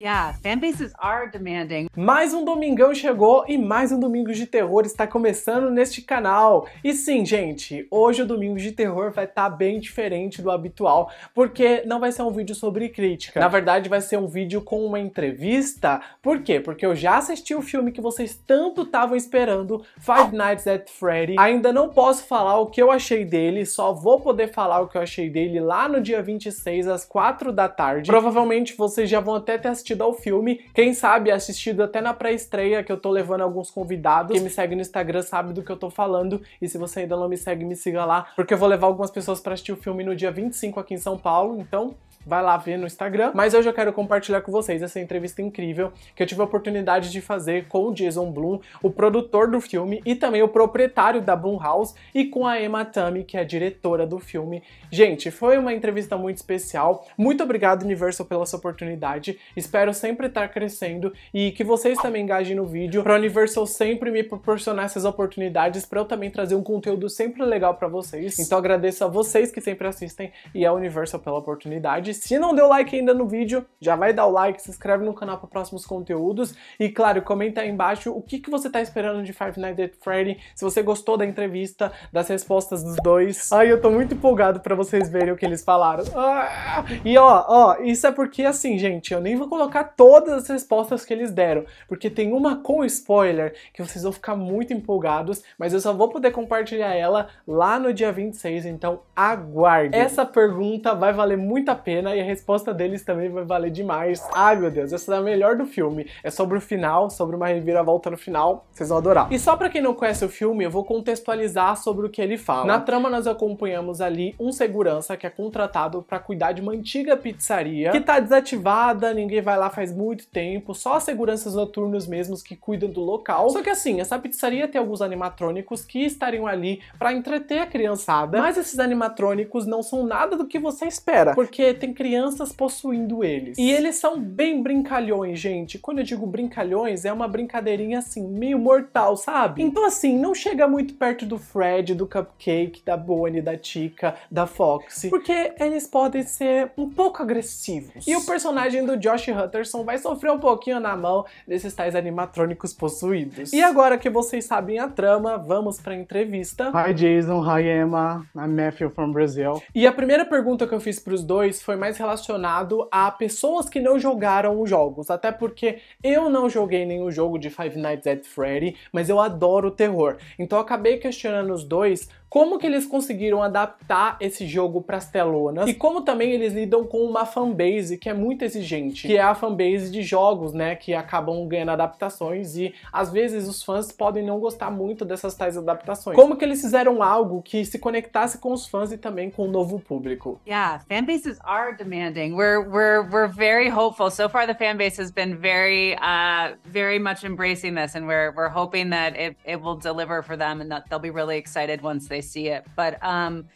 Yeah, fanbases are demanding. Mais um domingão chegou e mais um domingo de terror está começando neste canal. E sim, gente, hoje o domingo de terror vai estar tá bem diferente do habitual, porque não vai ser um vídeo sobre crítica. Na verdade, vai ser um vídeo com uma entrevista. Por quê? Porque eu já assisti o filme que vocês tanto estavam esperando, Five Nights at Freddy. Ainda não posso falar o que eu achei dele, só vou poder falar o que eu achei dele lá no dia 26 às 4 da tarde. Provavelmente vocês já vão até ter assistido ao filme, quem sabe assistido até na pré-estreia, que eu tô levando alguns convidados. Quem me segue no Instagram sabe do que eu tô falando, e se você ainda não me segue, me siga lá, porque eu vou levar algumas pessoas para assistir o filme no dia 25 aqui em São Paulo, então vai lá ver no Instagram. Mas hoje eu quero compartilhar com vocês essa entrevista incrível que eu tive a oportunidade de fazer com o Jason Blum, o produtor do filme e também o proprietário da House, e com a Emma Tami, que é a diretora do filme. Gente, foi uma entrevista muito especial. Muito obrigado, Universal, pela sua oportunidade. Espero sempre estar crescendo e que vocês também engajem no vídeo para o Universal sempre me proporcionar essas oportunidades para eu também trazer um conteúdo sempre legal para vocês. Então agradeço a vocês que sempre assistem e a Universal pela oportunidade. Se não deu like ainda no vídeo, já vai dar o like, se inscreve no canal para próximos conteúdos e, claro, comenta aí embaixo o que, que você tá esperando de Five Nights at Freddy, se você gostou da entrevista, das respostas dos dois. Ai, eu tô muito empolgado para vocês verem o que eles falaram. Ah! E ó, ó, isso é porque assim, gente, eu nem vou colocar todas as respostas que eles deram, porque tem uma com spoiler que vocês vão ficar muito empolgados, mas eu só vou poder compartilhar ela lá no dia 26, então aguarde. Essa pergunta vai valer muito a pena cena né? e a resposta deles também vai valer demais. Ai meu Deus, essa é a melhor do filme. É sobre o final, sobre uma reviravolta no final. Vocês vão adorar. E só pra quem não conhece o filme, eu vou contextualizar sobre o que ele fala. Na trama nós acompanhamos ali um segurança que é contratado para cuidar de uma antiga pizzaria que tá desativada, ninguém vai lá faz muito tempo, só seguranças noturnos mesmos que cuidam do local. Só que assim, essa pizzaria tem alguns animatrônicos que estariam ali para entreter a criançada, mas esses animatrônicos não são nada do que você espera, porque tem crianças possuindo eles. E eles são bem brincalhões, gente. Quando eu digo brincalhões, é uma brincadeirinha assim, meio mortal, sabe? Então assim, não chega muito perto do Fred, do Cupcake, da Bonnie, da Tica, da Foxy, porque eles podem ser um pouco agressivos. E o personagem do Josh Hutcherson vai sofrer um pouquinho na mão desses tais animatrônicos possuídos. E agora que vocês sabem a trama, vamos pra entrevista. Hi Jason, hi Emma, I'm Matthew from Brazil. E a primeira pergunta que eu fiz pros dois foi mais relacionado a pessoas que não jogaram os jogos, até porque eu não joguei nenhum jogo de Five Nights at Freddy, mas eu adoro terror. Então acabei questionando os dois como que eles conseguiram adaptar esse jogo para as telonas e como também eles lidam com uma fanbase que é muito exigente, que é a fanbase de jogos, né, que acabam ganhando adaptações e às vezes os fãs podem não gostar muito dessas tais adaptações. Como que eles fizeram algo que se conectasse com os fãs e também com o novo público? Yeah, fan bases are demanding. We're we're we're very hopeful. So far the fan base has been very uh very much embracing this and we're we're hoping that it it will deliver for them and that they'll be really excited once they see it. But um,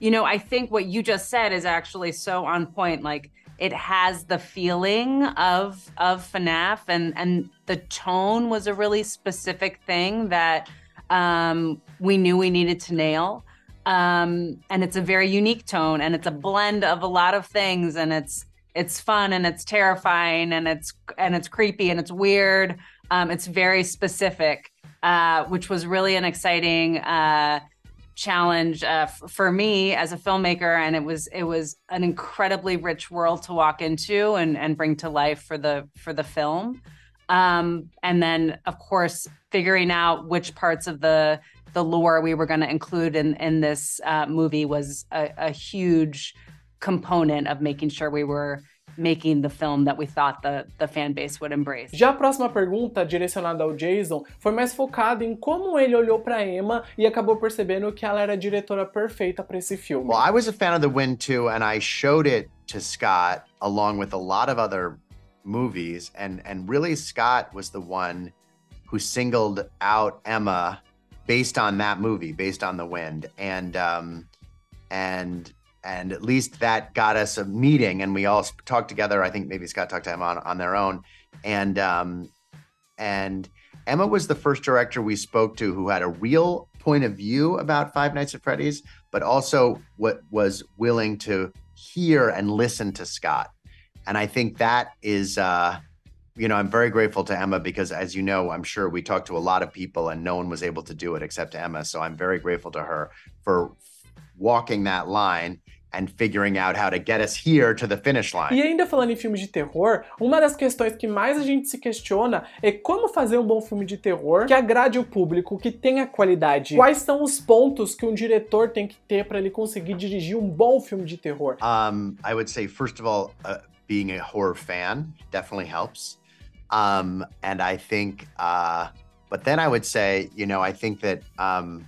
you know, I think what you just said is actually so on point. Like it has the feeling of of FNAF and and the tone was a really specific thing that um, we knew we needed to nail. Um, and it's a very unique tone and it's a blend of a lot of things and it's it's fun and it's terrifying and it's and it's creepy and it's weird. Um, it's very specific, uh, which was really an exciting uh, challenge uh, f- for me as a filmmaker and it was it was an incredibly rich world to walk into and and bring to life for the for the film um, and then of course figuring out which parts of the the lore we were going to include in in this uh, movie was a, a huge component of making sure we were making the film that we thought the, the fan base would embrace. Já a próxima pergunta, direcionada ao Jason, foi mais focada em como ele olhou para Emma e acabou percebendo que ela era a diretora perfeita para esse filme. Well, I was a fan of The Wind too and I showed it to Scott along with a lot of other movies and and really Scott was the one who singled out Emma based on that movie, based on The Wind and um and and at least that got us a meeting and we all talked together i think maybe scott talked to him on, on their own and um, and emma was the first director we spoke to who had a real point of view about five nights at freddy's but also what was willing to hear and listen to scott and i think that is uh, you know i'm very grateful to emma because as you know i'm sure we talked to a lot of people and no one was able to do it except emma so i'm very grateful to her for walking that line and figuring out how to get us here to the finish line. E ainda falando em filmes de terror, uma das questões que mais a gente se questiona é como fazer um bom filme de terror que agrade o público, que tenha qualidade. Quais são os pontos que um diretor tem que ter para ele conseguir dirigir um bom filme de terror? Um, I would say first of all, uh, being a horror fan definitely helps. Um, and I think, uh, but then I would say, you know, I think that um,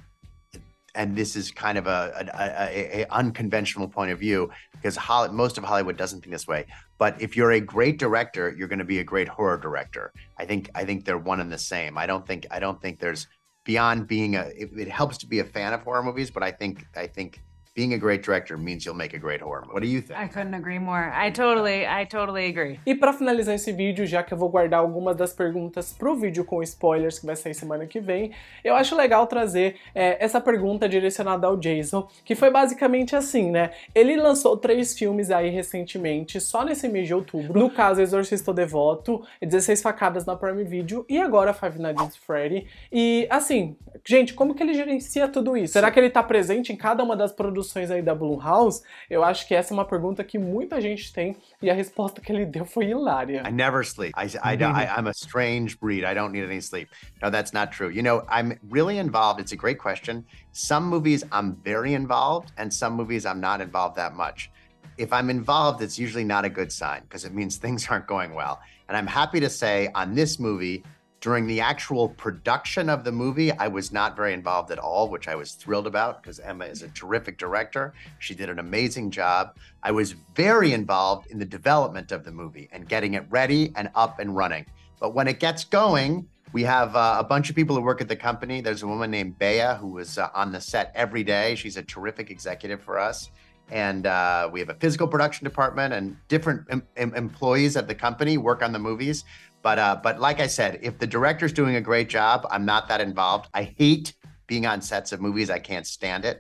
and this is kind of a, a, a, a unconventional point of view because Holly, most of Hollywood doesn't think this way. But if you're a great director, you're going to be a great horror director. I think I think they're one and the same. I don't think I don't think there's beyond being a. It, it helps to be a fan of horror movies, but I think I think being a great director means you'll make a great horror movie. What do you think? I couldn't agree more. I totally, I totally agree. E para finalizar esse vídeo, já que eu vou guardar algumas das perguntas pro vídeo com spoilers que vai sair semana que vem, eu acho legal trazer é, essa pergunta direcionada ao Jason, que foi basicamente assim, né? Ele lançou três filmes aí recentemente, só nesse mês de outubro. No caso, Exorcista Devoto, 16 Facadas na Prime Video e agora Five Nights at Freddy. E assim, gente, como que ele gerencia tudo isso? Será que ele tá presente em cada uma das produções produções aí da Blumhouse, eu acho que essa é uma pergunta que muita gente tem e a resposta que ele deu foi hilária. I never sleep. I, I, I, I'm a strange breed. I don't need any sleep. No, that's not true. You know, I'm really involved. It's a great question. Some movies I'm very involved and some movies I'm not involved that much. if I'm involved, it's usually not a good sign because it means things aren't going well. And I'm happy to say on this movie, during the actual production of the movie, I was not very involved at all, which I was thrilled about because Emma is a terrific director. She did an amazing job. I was very involved in the development of the movie and getting it ready and up and running. But when it gets going, we have uh, a bunch of people who work at the company. There's a woman named Bea who was uh, on the set every day. She's a terrific executive for us. And uh, we have a physical production department and different em- em- employees at the company work on the movies. But uh, but like I said, if the director's doing a great job, I'm not that involved. I hate being on sets of movies. I can't stand it.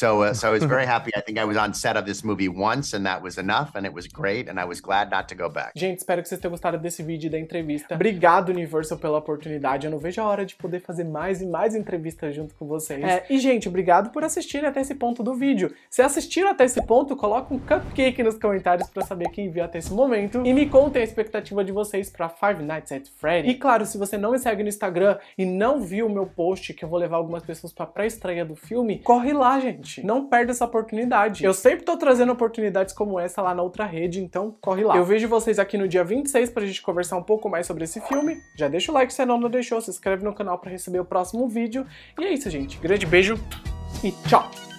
So, uh, so I was very happy. I think I was on set of this movie once, and that was enough, and it was great, and I was glad not to go back. Gente, espero que vocês tenham gostado desse vídeo e da entrevista. Obrigado, Universal, pela oportunidade. Eu não vejo a hora de poder fazer mais e mais entrevistas junto com vocês. É, e, gente, obrigado por assistir até esse ponto do vídeo. Se assistiram até esse ponto, coloca um cupcake nos comentários para saber quem viu até esse momento. E me contem a expectativa de vocês para Five Nights at Freddy. E claro, se você não me segue no Instagram e não viu o meu post que eu vou levar algumas pessoas pessoas pra pré-estreia do filme, corre lá, gente. Não perde essa oportunidade. Eu sempre tô trazendo oportunidades como essa lá na outra rede, então corre lá. Eu vejo vocês aqui no dia 26 pra gente conversar um pouco mais sobre esse filme. Já deixa o like se não, não deixou, se inscreve no canal pra receber o próximo vídeo. E é isso, gente. Grande beijo e tchau!